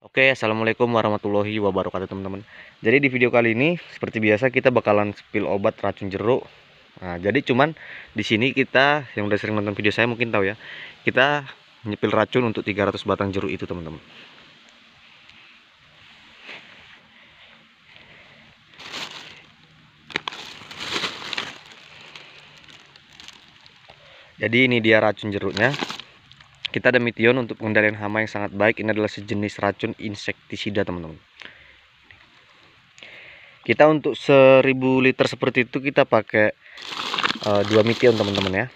Oke, assalamualaikum warahmatullahi wabarakatuh teman-teman. Jadi di video kali ini seperti biasa kita bakalan spill obat racun jeruk. Nah, jadi cuman di sini kita yang udah sering nonton video saya mungkin tahu ya, kita nyepil racun untuk 300 batang jeruk itu teman-teman. Jadi ini dia racun jeruknya. Kita ada Mition untuk pengendalian hama yang sangat baik. Ini adalah sejenis racun insektisida, teman-teman. Kita untuk 1000 liter seperti itu kita pakai uh, eh, 2 Mition, teman-teman ya.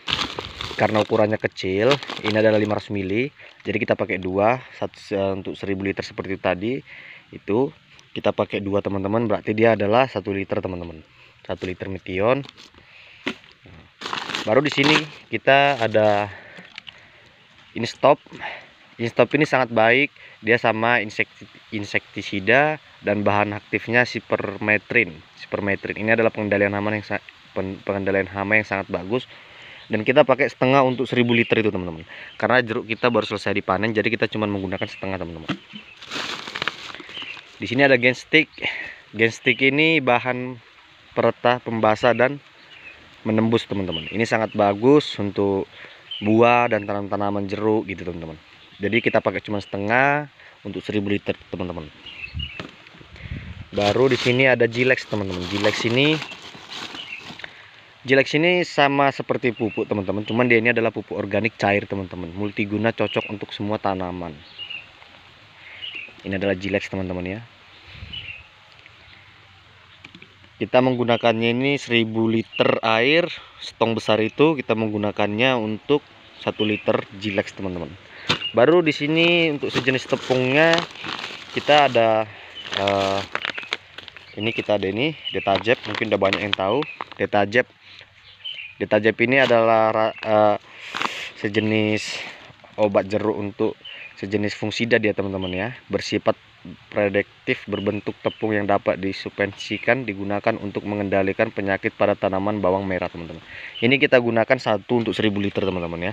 Karena ukurannya kecil, ini adalah 500 mili. Jadi kita pakai 2 satu, uh, untuk 1000 liter seperti tadi. Itu kita pakai 2, teman-teman. Berarti dia adalah 1 liter, teman-teman. 1 liter Mition. Baru di sini kita ada Instop Instop ini sangat baik dia sama insektisida dan bahan aktifnya si sipermetrin Permetrin ini adalah pengendalian hama yang pengendalian hama yang sangat bagus dan kita pakai setengah untuk 1000 liter itu teman-teman karena jeruk kita baru selesai dipanen jadi kita cuma menggunakan setengah teman-teman di sini ada gen stick ini bahan peretah pembasa dan menembus teman-teman ini sangat bagus untuk buah dan tanaman tanaman jeruk gitu teman-teman jadi kita pakai cuma setengah untuk 1000 liter teman-teman baru di sini ada jilex teman-teman jilex ini Jilex ini sama seperti pupuk teman-teman, cuman dia ini adalah pupuk organik cair teman-teman, multiguna cocok untuk semua tanaman. Ini adalah Jilex teman-teman ya. Kita menggunakannya ini 1000 liter air, setong besar itu kita menggunakannya untuk 1 liter Jilex teman-teman baru di sini untuk sejenis tepungnya kita ada uh, ini kita ada ini detajep mungkin udah banyak yang tahu detajep detajep ini adalah uh, sejenis obat jeruk untuk sejenis fungsida dia teman-teman ya bersifat prediktif berbentuk tepung yang dapat disupensikan digunakan untuk mengendalikan penyakit pada tanaman bawang merah teman-teman ini kita gunakan satu untuk 1000 liter teman-teman ya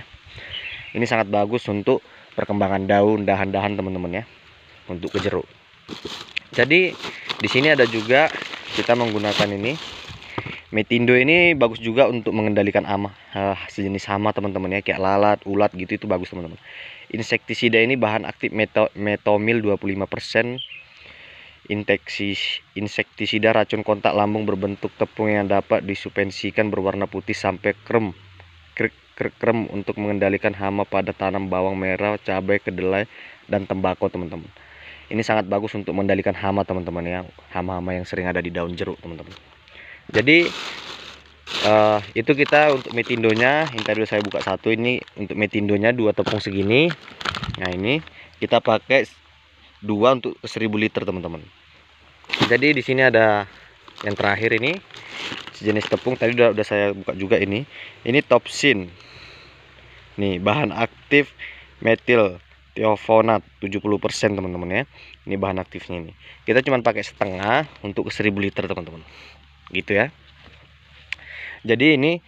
ini sangat bagus untuk perkembangan daun dahan-dahan teman-teman ya untuk ke jeruk jadi di sini ada juga kita menggunakan ini Metindo ini bagus juga untuk mengendalikan hama uh, sejenis hama teman-teman ya kayak lalat, ulat gitu itu bagus teman-teman. Insektisida ini bahan aktif meto metomil 25% inteksi insektisida racun kontak lambung berbentuk tepung yang dapat disupensikan berwarna putih sampai krem krem untuk mengendalikan hama pada tanam bawang merah, cabai, kedelai, dan tembakau teman-teman ini sangat bagus untuk mengendalikan hama teman-teman ya hama-hama yang sering ada di daun jeruk teman-teman jadi uh, itu kita untuk metindonya yang tadi saya buka satu ini untuk metindonya dua tepung segini nah ini kita pakai dua untuk 1000 liter teman-teman jadi di sini ada yang terakhir ini sejenis tepung tadi udah, udah saya buka juga ini ini topsin nih bahan aktif metil teofonat 70% teman-teman ya ini bahan aktifnya ini kita cuma pakai setengah untuk 1000 liter teman-teman gitu ya jadi ini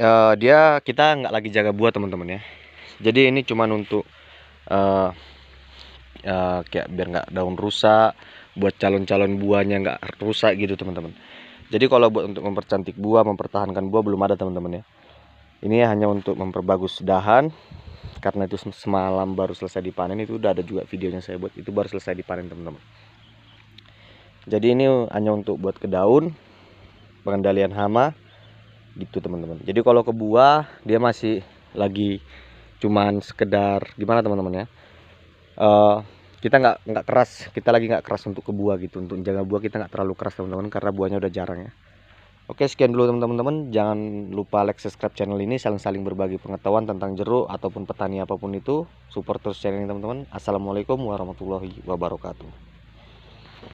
uh, dia kita nggak lagi jaga buah teman-teman ya jadi ini cuman untuk uh, uh, kayak biar nggak daun rusak buat calon-calon buahnya nggak rusak gitu teman-teman jadi kalau buat untuk mempercantik buah mempertahankan buah belum ada teman-teman ya ini hanya untuk memperbagus dahan karena itu semalam baru selesai dipanen itu udah ada juga videonya saya buat itu baru selesai dipanen teman-teman jadi ini hanya untuk buat ke daun pengendalian hama gitu teman-teman jadi kalau ke buah dia masih lagi cuman sekedar gimana teman-teman ya uh, kita nggak nggak keras kita lagi nggak keras untuk ke buah gitu untuk jaga buah kita nggak terlalu keras teman-teman karena buahnya udah jarang ya oke sekian dulu teman-teman jangan lupa like subscribe channel ini saling-saling berbagi pengetahuan tentang jeruk ataupun petani apapun itu support terus channel ini teman-teman assalamualaikum warahmatullahi wabarakatuh